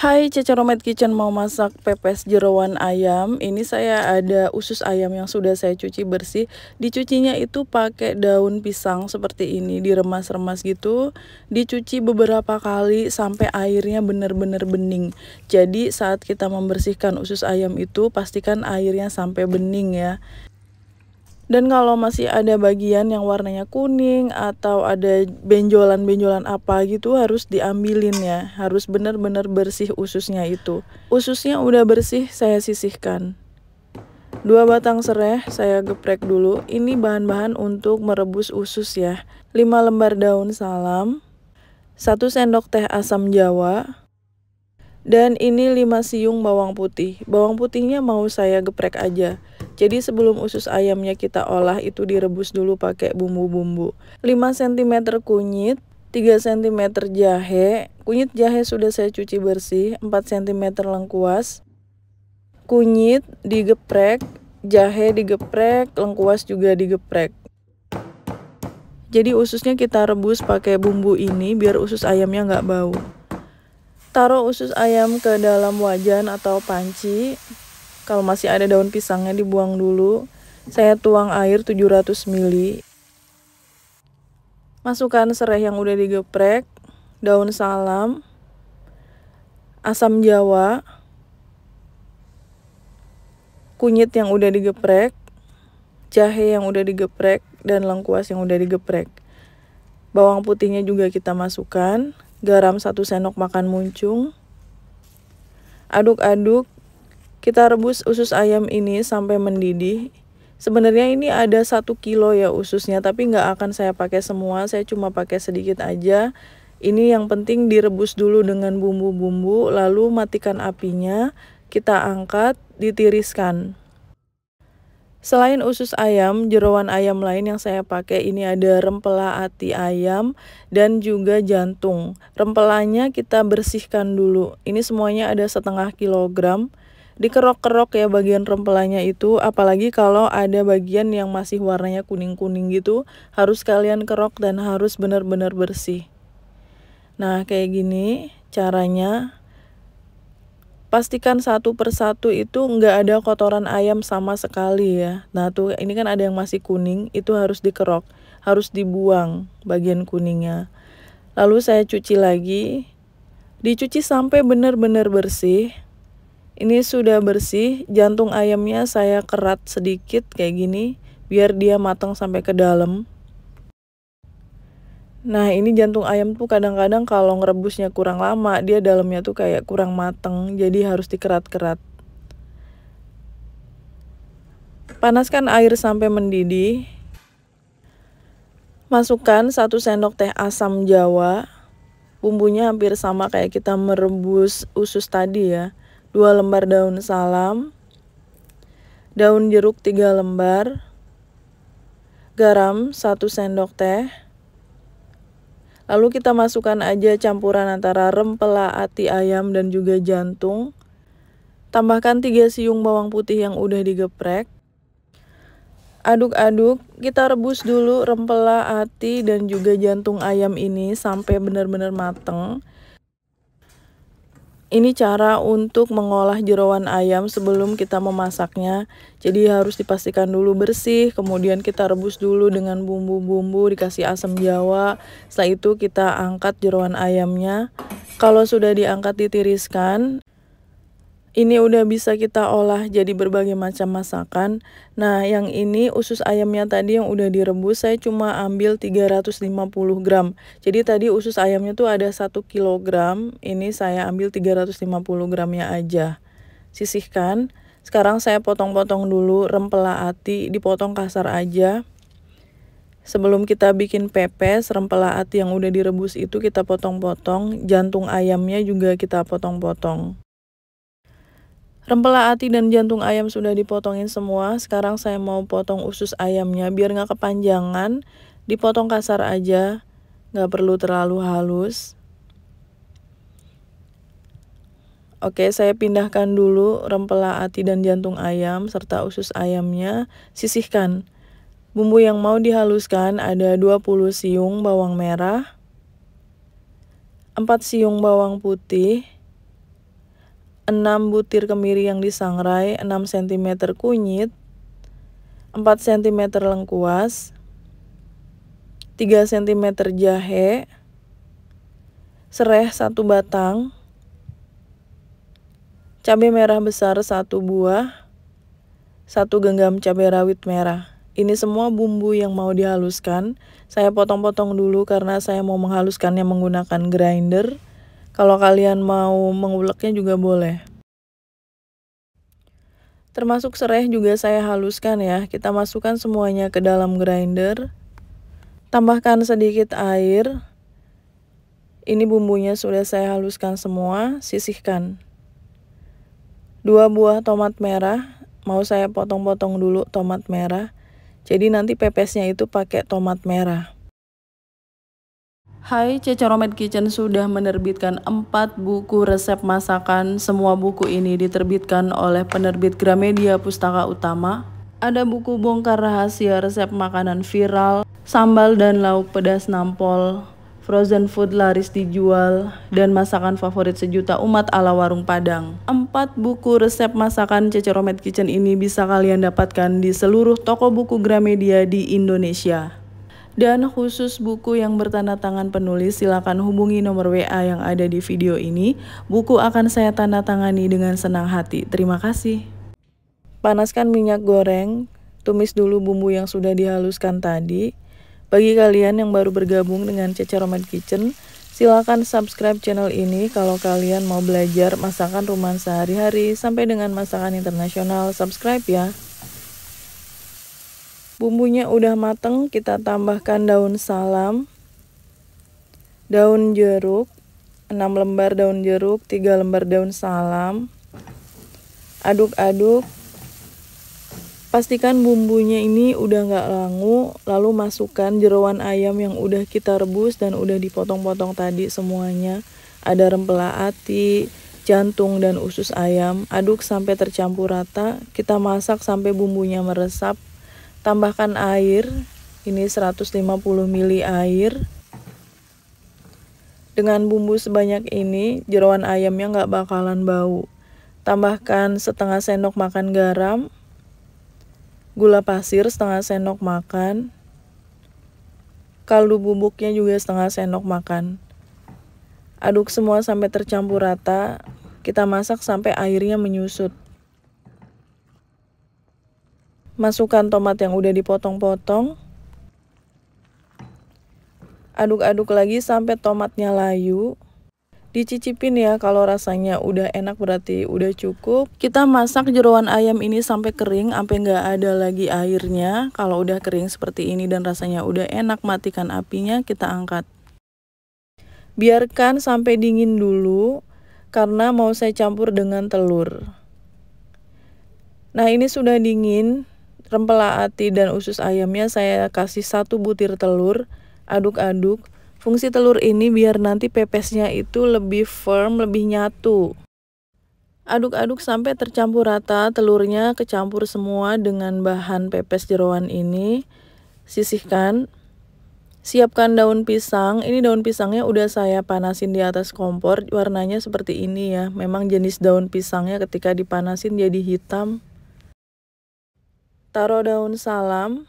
Hai Cece Romet Kitchen mau masak pepes jerawan ayam Ini saya ada usus ayam yang sudah saya cuci bersih Dicucinya itu pakai daun pisang seperti ini Diremas-remas gitu Dicuci beberapa kali sampai airnya benar-benar bening Jadi saat kita membersihkan usus ayam itu Pastikan airnya sampai bening ya dan kalau masih ada bagian yang warnanya kuning atau ada benjolan-benjolan apa gitu harus diambilin ya. Harus benar-benar bersih ususnya itu. Ususnya udah bersih saya sisihkan. Dua batang serai saya geprek dulu. Ini bahan-bahan untuk merebus usus ya. Lima lembar daun salam, satu sendok teh asam jawa, dan ini lima siung bawang putih. Bawang putihnya mau saya geprek aja. Jadi sebelum usus ayamnya kita olah itu direbus dulu pakai bumbu-bumbu. 5 cm kunyit, 3 cm jahe, kunyit jahe sudah saya cuci bersih, 4 cm lengkuas, kunyit digeprek, jahe digeprek, lengkuas juga digeprek. Jadi ususnya kita rebus pakai bumbu ini biar usus ayamnya nggak bau. Taruh usus ayam ke dalam wajan atau panci, kalau masih ada daun pisangnya dibuang dulu. Saya tuang air 700 ml. Masukkan serai yang udah digeprek, daun salam, asam jawa, kunyit yang udah digeprek, jahe yang udah digeprek, dan lengkuas yang udah digeprek. Bawang putihnya juga kita masukkan, garam 1 sendok makan muncung, aduk-aduk kita rebus usus ayam ini sampai mendidih. Sebenarnya ini ada satu kilo ya ususnya, tapi nggak akan saya pakai semua, saya cuma pakai sedikit aja. Ini yang penting direbus dulu dengan bumbu-bumbu, lalu matikan apinya, kita angkat, ditiriskan. Selain usus ayam, jeroan ayam lain yang saya pakai ini ada rempela ati ayam dan juga jantung. Rempelanya kita bersihkan dulu. Ini semuanya ada setengah kilogram dikerok-kerok ya bagian rempelannya itu apalagi kalau ada bagian yang masih warnanya kuning-kuning gitu harus kalian kerok dan harus benar-benar bersih nah kayak gini caranya pastikan satu persatu itu nggak ada kotoran ayam sama sekali ya. Nah tuh ini kan ada yang masih kuning, itu harus dikerok, harus dibuang bagian kuningnya. Lalu saya cuci lagi, dicuci sampai benar-benar bersih. Ini sudah bersih, jantung ayamnya saya kerat sedikit kayak gini, biar dia matang sampai ke dalam. Nah ini jantung ayam tuh kadang-kadang kalau ngerebusnya kurang lama dia dalamnya tuh kayak kurang mateng jadi harus dikerat-kerat. Panaskan air sampai mendidih. Masukkan 1 sendok teh asam jawa. Bumbunya hampir sama kayak kita merebus usus tadi ya. 2 lembar daun salam, daun jeruk 3 lembar, garam 1 sendok teh. Lalu kita masukkan aja campuran antara rempela ati ayam dan juga jantung. Tambahkan 3 siung bawang putih yang udah digeprek. Aduk-aduk, kita rebus dulu rempela ati dan juga jantung ayam ini sampai benar-benar mateng. Ini cara untuk mengolah jeroan ayam sebelum kita memasaknya. Jadi harus dipastikan dulu bersih, kemudian kita rebus dulu dengan bumbu-bumbu, dikasih asam jawa. Setelah itu kita angkat jeroan ayamnya. Kalau sudah diangkat ditiriskan, ini udah bisa kita olah jadi berbagai macam masakan. Nah, yang ini usus ayamnya tadi yang udah direbus, saya cuma ambil 350 gram. Jadi tadi usus ayamnya tuh ada 1 kg, ini saya ambil 350 gramnya aja. Sisihkan. Sekarang saya potong-potong dulu rempela ati, dipotong kasar aja. Sebelum kita bikin pepes, rempela ati yang udah direbus itu kita potong-potong, jantung ayamnya juga kita potong-potong. Rempela hati dan jantung ayam sudah dipotongin semua. Sekarang saya mau potong usus ayamnya biar nggak kepanjangan. Dipotong kasar aja, nggak perlu terlalu halus. Oke, saya pindahkan dulu rempela hati dan jantung ayam serta usus ayamnya. Sisihkan. Bumbu yang mau dihaluskan ada 20 siung bawang merah, 4 siung bawang putih, 6 butir kemiri yang disangrai 6 cm kunyit 4 cm lengkuas 3 cm jahe sereh 1 batang cabai merah besar 1 buah 1 genggam cabai rawit merah ini semua bumbu yang mau dihaluskan saya potong-potong dulu karena saya mau menghaluskannya menggunakan grinder kalau kalian mau menguleknya juga boleh. Termasuk serai juga saya haluskan ya. Kita masukkan semuanya ke dalam grinder. Tambahkan sedikit air. Ini bumbunya sudah saya haluskan semua, sisihkan. Dua buah tomat merah, mau saya potong-potong dulu tomat merah. Jadi nanti pepesnya itu pakai tomat merah. Hai Cecoromet Kitchen sudah menerbitkan 4 buku resep masakan. Semua buku ini diterbitkan oleh penerbit Gramedia Pustaka Utama. Ada buku bongkar rahasia resep makanan viral, sambal dan lauk pedas nampol, frozen food laris dijual, dan masakan favorit sejuta umat ala warung Padang. Empat buku resep masakan Cecoromet Kitchen ini bisa kalian dapatkan di seluruh toko buku Gramedia di Indonesia dan khusus buku yang bertanda tangan penulis silakan hubungi nomor WA yang ada di video ini. Buku akan saya tanda tangani dengan senang hati. Terima kasih. Panaskan minyak goreng, tumis dulu bumbu yang sudah dihaluskan tadi. Bagi kalian yang baru bergabung dengan Cece Roman Kitchen, silakan subscribe channel ini kalau kalian mau belajar masakan rumahan sehari-hari sampai dengan masakan internasional. Subscribe ya. Bumbunya udah mateng, kita tambahkan daun salam, daun jeruk, 6 lembar daun jeruk, 3 lembar daun salam. Aduk-aduk. Pastikan bumbunya ini udah nggak langu, lalu masukkan jeruan ayam yang udah kita rebus dan udah dipotong-potong tadi semuanya. Ada rempela ati, jantung dan usus ayam. Aduk sampai tercampur rata. Kita masak sampai bumbunya meresap tambahkan air ini 150 ml air dengan bumbu sebanyak ini jeroan ayamnya nggak bakalan bau tambahkan setengah sendok makan garam gula pasir setengah sendok makan kaldu bubuknya juga setengah sendok makan aduk semua sampai tercampur rata kita masak sampai airnya menyusut Masukkan tomat yang udah dipotong-potong. Aduk-aduk lagi sampai tomatnya layu. Dicicipin ya kalau rasanya udah enak berarti udah cukup. Kita masak jeruan ayam ini sampai kering, sampai nggak ada lagi airnya. Kalau udah kering seperti ini dan rasanya udah enak, matikan apinya, kita angkat. Biarkan sampai dingin dulu, karena mau saya campur dengan telur. Nah ini sudah dingin, Rempela ati dan usus ayamnya saya kasih satu butir telur, aduk-aduk. Fungsi telur ini biar nanti pepesnya itu lebih firm, lebih nyatu. Aduk-aduk sampai tercampur rata, telurnya kecampur semua dengan bahan pepes jeroan ini. Sisihkan. Siapkan daun pisang. Ini daun pisangnya udah saya panasin di atas kompor. Warnanya seperti ini ya. Memang jenis daun pisangnya ketika dipanasin jadi hitam taruh daun salam.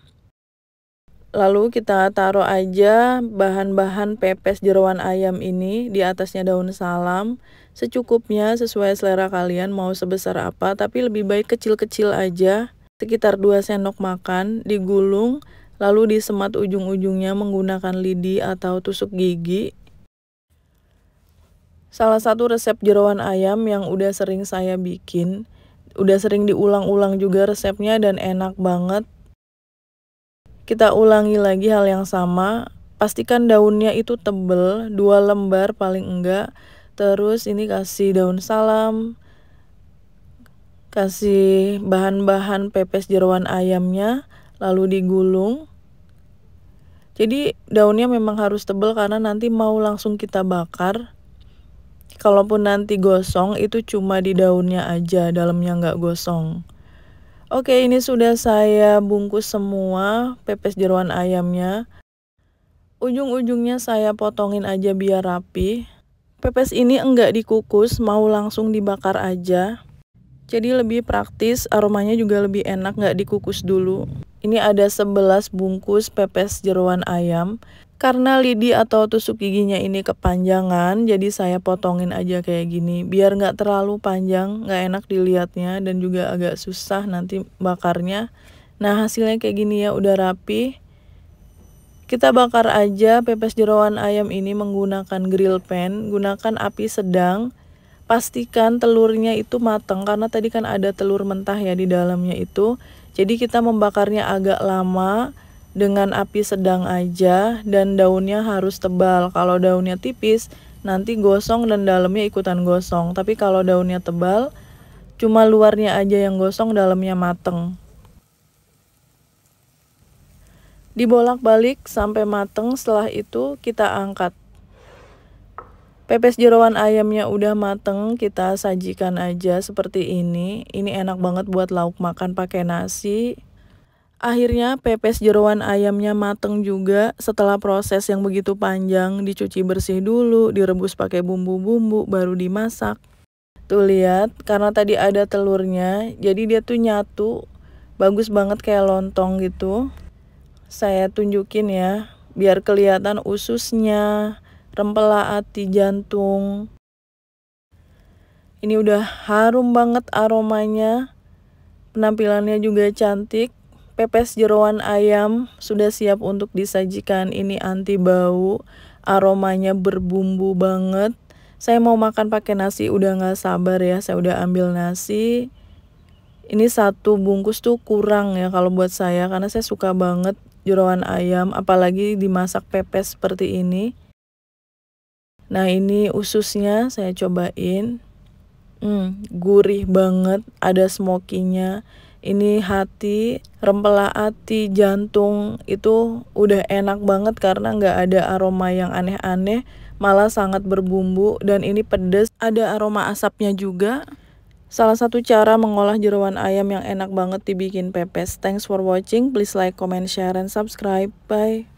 Lalu kita taruh aja bahan-bahan pepes jeruan ayam ini di atasnya daun salam. Secukupnya sesuai selera kalian mau sebesar apa, tapi lebih baik kecil-kecil aja. Sekitar 2 sendok makan, digulung, lalu disemat ujung-ujungnya menggunakan lidi atau tusuk gigi. Salah satu resep jeruan ayam yang udah sering saya bikin, udah sering diulang-ulang juga resepnya dan enak banget. Kita ulangi lagi hal yang sama. Pastikan daunnya itu tebel, dua lembar paling enggak. Terus ini kasih daun salam, kasih bahan-bahan pepes jeruan ayamnya, lalu digulung. Jadi daunnya memang harus tebal karena nanti mau langsung kita bakar. Kalaupun nanti gosong itu cuma di daunnya aja, dalamnya nggak gosong. Oke, ini sudah saya bungkus semua pepes jeruan ayamnya. Ujung-ujungnya saya potongin aja biar rapi. Pepes ini enggak dikukus, mau langsung dibakar aja. Jadi lebih praktis, aromanya juga lebih enak nggak dikukus dulu. Ini ada 11 bungkus pepes jeruan ayam. Karena lidi atau tusuk giginya ini kepanjangan, jadi saya potongin aja kayak gini. Biar nggak terlalu panjang, nggak enak dilihatnya, dan juga agak susah nanti bakarnya. Nah hasilnya kayak gini ya, udah rapi. Kita bakar aja pepes jerawan ayam ini menggunakan grill pan, gunakan api sedang. Pastikan telurnya itu matang karena tadi kan ada telur mentah ya di dalamnya itu. Jadi kita membakarnya agak lama dengan api sedang aja dan daunnya harus tebal. Kalau daunnya tipis, nanti gosong dan dalamnya ikutan gosong. Tapi kalau daunnya tebal, cuma luarnya aja yang gosong, dalamnya mateng. Dibolak-balik sampai mateng, setelah itu kita angkat. Pepes jerawan ayamnya udah mateng, kita sajikan aja seperti ini. Ini enak banget buat lauk makan pakai nasi, Akhirnya pepes jeruan ayamnya mateng juga setelah proses yang begitu panjang, dicuci bersih dulu, direbus pakai bumbu-bumbu, baru dimasak. Tuh lihat, karena tadi ada telurnya, jadi dia tuh nyatu, bagus banget kayak lontong gitu. Saya tunjukin ya, biar kelihatan ususnya, rempela hati jantung. Ini udah harum banget aromanya, penampilannya juga cantik pepes jeruan ayam sudah siap untuk disajikan. Ini anti bau, aromanya berbumbu banget. Saya mau makan pakai nasi, udah nggak sabar ya. Saya udah ambil nasi. Ini satu bungkus tuh kurang ya kalau buat saya karena saya suka banget jeruan ayam, apalagi dimasak pepes seperti ini. Nah ini ususnya saya cobain, hmm, gurih banget, ada smokinya ini hati, rempela hati, jantung itu udah enak banget karena nggak ada aroma yang aneh-aneh, malah sangat berbumbu dan ini pedes, ada aroma asapnya juga. Salah satu cara mengolah jeruan ayam yang enak banget dibikin pepes. Thanks for watching, please like, comment, share, and subscribe. Bye.